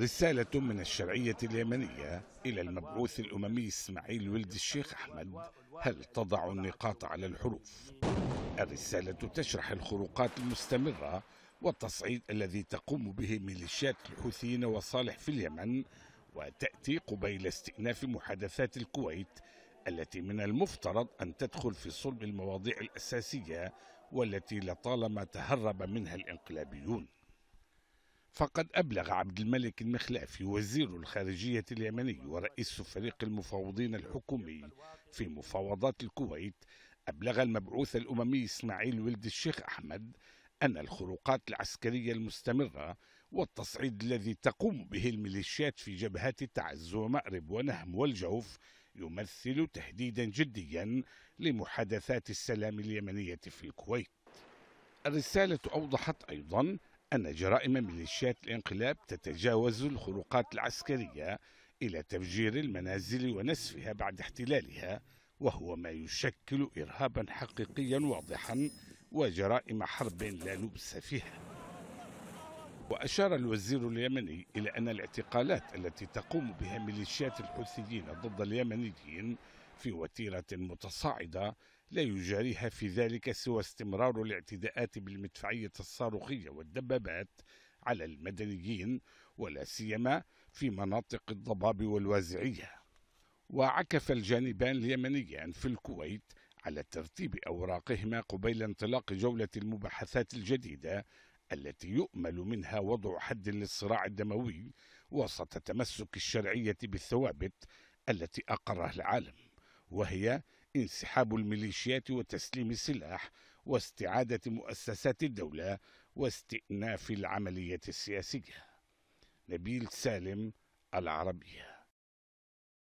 رسالة من الشرعية اليمنية إلى المبعوث الأممي إسماعيل ولد الشيخ أحمد هل تضع النقاط على الحروف؟ الرسالة تشرح الخروقات المستمرة والتصعيد الذي تقوم به ميليشيات الحوثيين وصالح في اليمن وتأتي قبيل استئناف محادثات الكويت التي من المفترض أن تدخل في صلب المواضيع الأساسية والتي لطالما تهرب منها الانقلابيون فقد أبلغ عبد الملك المخلافي وزير الخارجية اليمني ورئيس فريق المفاوضين الحكومي في مفاوضات الكويت أبلغ المبعوث الأممي إسماعيل ولد الشيخ أحمد أن الخروقات العسكرية المستمرة والتصعيد الذي تقوم به الميليشيات في جبهات تعز ومأرب ونهم والجوف يمثل تهديدا جديا لمحادثات السلام اليمنية في الكويت الرسالة أوضحت أيضا أن جرائم ميليشيات الانقلاب تتجاوز الخروقات العسكرية إلى تفجير المنازل ونسفها بعد احتلالها وهو ما يشكل إرهابا حقيقيا واضحا وجرائم حرب لا لبس فيها وأشار الوزير اليمني إلى أن الاعتقالات التي تقوم بها ميليشيات الحوثيين ضد اليمنيين في وتيرة متصاعدة لا يجاريها في ذلك سوى استمرار الاعتداءات بالمدفعية الصاروخية والدبابات على المدنيين ولا سيما في مناطق الضباب والوازعية وعكف الجانبان اليمنيان في الكويت على ترتيب أوراقهما قبيل انطلاق جولة المباحثات الجديدة التي يؤمل منها وضع حد للصراع الدموي وسط تمسك الشرعية بالثوابت التي أقرها العالم وهي انسحاب الميليشيات وتسليم السلاح واستعادة مؤسسات الدولة واستئناف العملية السياسية نبيل سالم العربيه